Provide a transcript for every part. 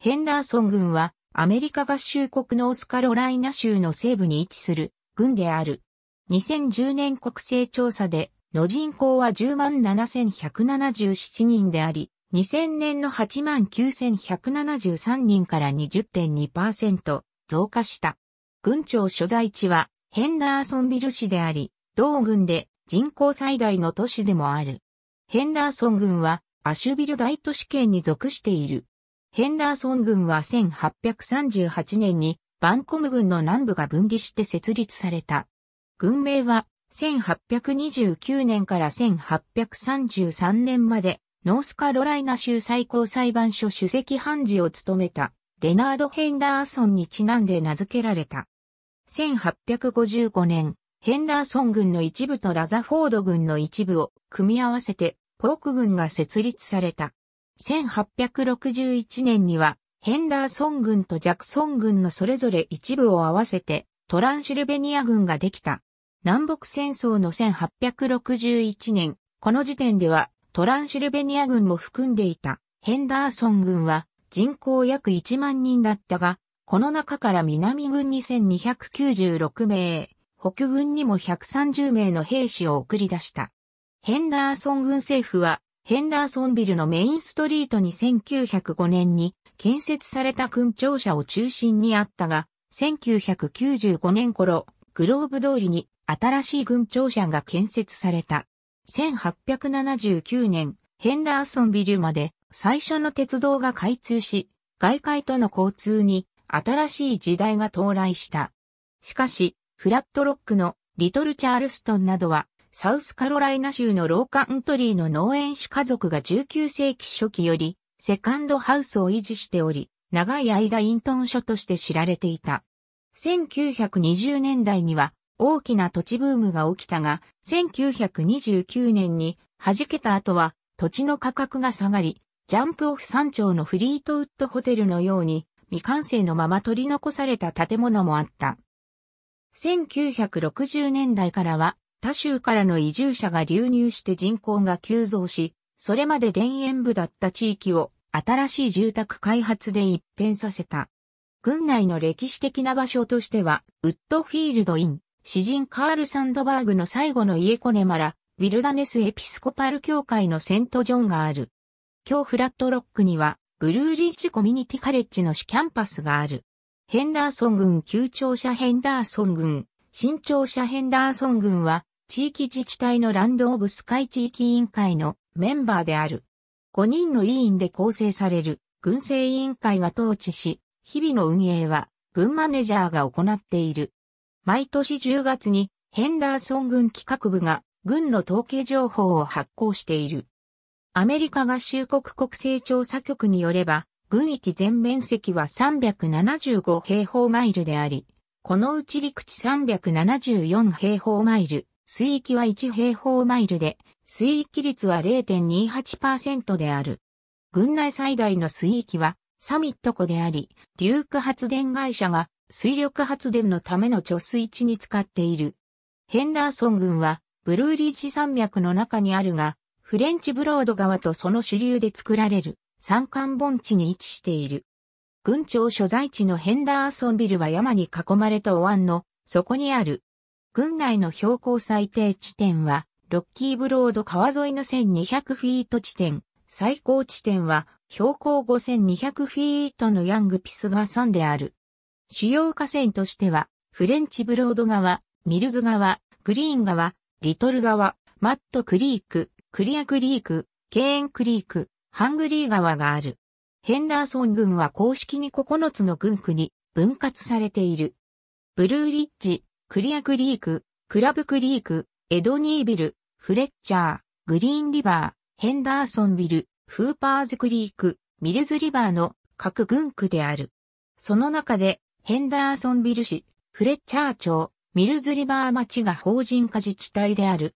ヘンダーソン郡はアメリカ合衆国のオスカロライナ州の西部に位置する郡である。2010年国勢調査での人口は107,177人であり、2000年の89,173人から20.2%増加した。郡庁所在地はヘンダーソンビル市であり、同郡で人口最大の都市でもある。ヘンダーソン郡はアシュビル大都市圏に属している。ヘンダーソン軍は1838年にバンコム軍の南部が分離して設立された。軍名は1829年から1833年までノースカロライナ州最高裁判所主席判事を務めたレナード・ヘンダーソンにちなんで名付けられた。1855年、ヘンダーソン軍の一部とラザフォード軍の一部を組み合わせてポーク軍が設立された。1861年にはヘンダーソン軍とジャクソン軍のそれぞれ一部を合わせてトランシルベニア軍ができた。南北戦争の1861年、この時点ではトランシルベニア軍も含んでいたヘンダーソン軍は人口約1万人だったが、この中から南軍に1296名、北軍にも130名の兵士を送り出した。ヘンダーソン軍政府はヘンダーソンビルのメインストリートに1905年に建設された訓庁舎を中心にあったが、1995年頃、グローブ通りに新しい軍庁舎が建設された。1879年、ヘンダーソンビルまで最初の鉄道が開通し、外界との交通に新しい時代が到来した。しかし、フラットロックのリトル・チャールストンなどはサウスカロライナ州のローカントリーの農園主家族が19世紀初期より、セカンドハウスを維持しており、長い間イントン書として知られていた。1920年代には大きな土地ブームが起きたが、1929年に弾けた後は土地の価格が下がり、ジャンプオフ山頂のフリートウッドホテルのように未完成のまま取り残された建物もあった。1960年代からは他州からの移住者が流入して人口が急増し、それまで田園部だった地域を新しい住宅開発で一変させた。郡内の歴史的な場所としては、ウッドフィールドイン、詩人カール・サンドバーグの最後の家コネマラ、ウィルダネス・エピスコパル教会のセント・ジョンがある。今日フラットロックには、ブルーリッジコミュニティカレッジの市キャンパスがある。ヘンダーソン郡、旧庁舎ヘンダーソン郡、新庁舎ヘンダーソン郡は、地域自治体のランド・オブ・スカイ地域委員会のメンバーである。5人の委員で構成される軍政委員会が統治し、日々の運営は軍マネジャーが行っている。毎年10月にヘンダーソン軍企画部が軍の統計情報を発行している。アメリカ合衆国国勢調査局によれば、軍域全面積は375平方マイルであり、このうち陸地374平方マイル、水域は1平方マイルで、水域率は0.28%である。軍内最大の水域はサミット湖であり、デューク発電会社が水力発電のための貯水池に使っている。ヘンダーソン郡はブルーリージ山脈の中にあるが、フレンチブロード川とその支流で作られる山間盆地に位置している。郡庁所在地のヘンダーソンビルは山に囲まれたお椀の底にある郡内の標高最低地点は、ロッキーブロード川沿いの1200フィート地点、最高地点は標高5200フィートのヤングピス川山である。主要河川としては、フレンチブロード川、ミルズ川、グリーン川、リトル川、マットクリーク、クリアクリーク、ケーンクリーク、ハングリー川がある。ヘンダーソン郡は公式に9つの郡区に分割されている。ブルーリッジ、クリアクリーク、クラブクリーク、エドニービル、フレッチャー、グリーンリバー、ヘンダーソンビル、フーパーズクリーク、ミルズリバーの各群区である。その中で、ヘンダーソンビル市、フレッチャー町、ミルズリバー町が法人化自治体である。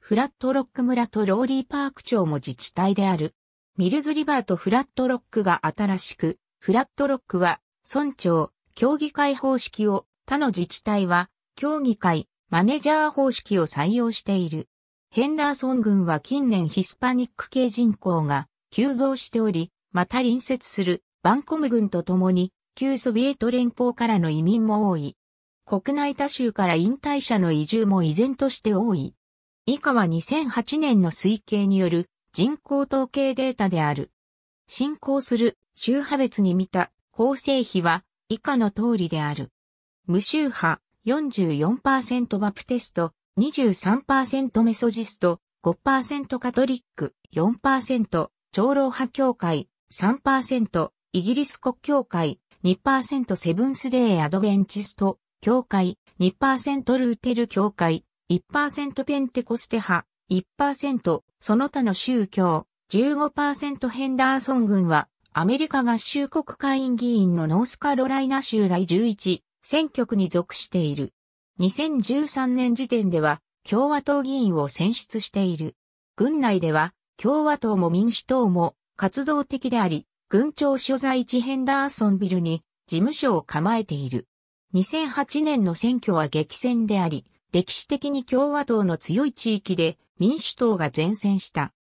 フラットロック村とローリーパーク町も自治体である。ミルズリバーとフラットロックが新しく、フラットロックは、村長、協議会方式を、他の自治体は、協議会、マネジャー方式を採用している。ヘンダーソン軍は近年ヒスパニック系人口が急増しており、また隣接するバンコム軍と共に旧ソビエト連邦からの移民も多い。国内他州から引退者の移住も依然として多い。以下は2008年の推計による人口統計データである。進行する宗派別に見た構成比は以下の通りである。無宗派、44%バプテスト、23%メソジスト、5%カトリック、4%長老派協会、3%イギリス国教会、2%セブンスデーアドベンチスト、教会、2%ルーテル教会、1%ペンテコステ派、1%その他の宗教、15%ヘンダーソン軍は、アメリカ合衆国会員議員のノースカロライナ州第11選挙区に属している。2013年時点では共和党議員を選出している。軍内では共和党も民主党も活動的であり、軍庁所在地ヘンダーソンビルに事務所を構えている。2008年の選挙は激戦であり、歴史的に共和党の強い地域で民主党が前線した。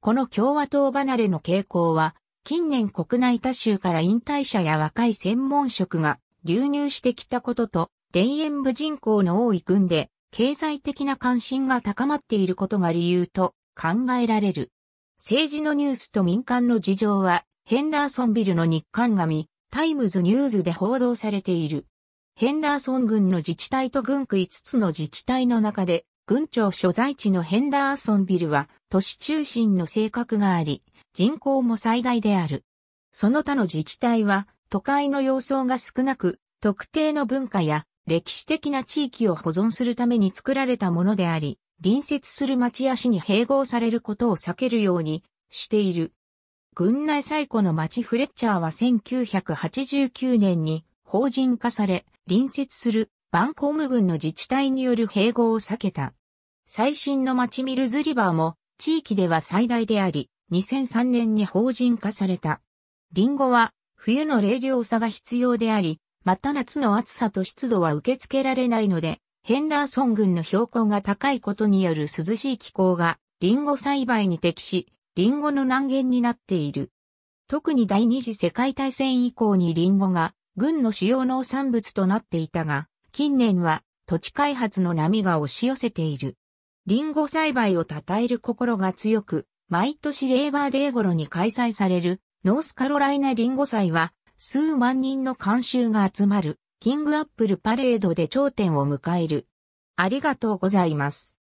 この共和党離れの傾向は、近年国内多州から引退者や若い専門職が流入してきたことと、田園部人口の多い群で、経済的な関心が高まっていることが理由と考えられる。政治のニュースと民間の事情は、ヘンダーソンビルの日刊紙、タイムズニュースで報道されている。ヘンダーソン郡の自治体と郡区5つの自治体の中で、郡庁所在地のヘンダーソンビルは都市中心の性格があり、人口も最大である。その他の自治体は都会の様相が少なく、特定の文化や歴史的な地域を保存するために作られたものであり、隣接する町や市に併合されることを避けるようにしている。軍内最古の町フレッチャーは1989年に法人化され、隣接するバンコーム郡の自治体による併合を避けた。最新の町ミルズリバーも地域では最大であり、2003年に法人化された。リンゴは冬の冷涼さが必要であり、また夏の暑さと湿度は受け付けられないので、ヘンダーソン群の標高が高いことによる涼しい気候が、リンゴ栽培に適し、リンゴの難言になっている。特に第二次世界大戦以降にリンゴが、軍の主要農産物となっていたが、近年は土地開発の波が押し寄せている。リンゴ栽培を称える心が強く、毎年レーバーデー頃に開催されるノースカロライナリンゴ祭は、数万人の観衆が集まる、キングアップルパレードで頂点を迎える。ありがとうございます。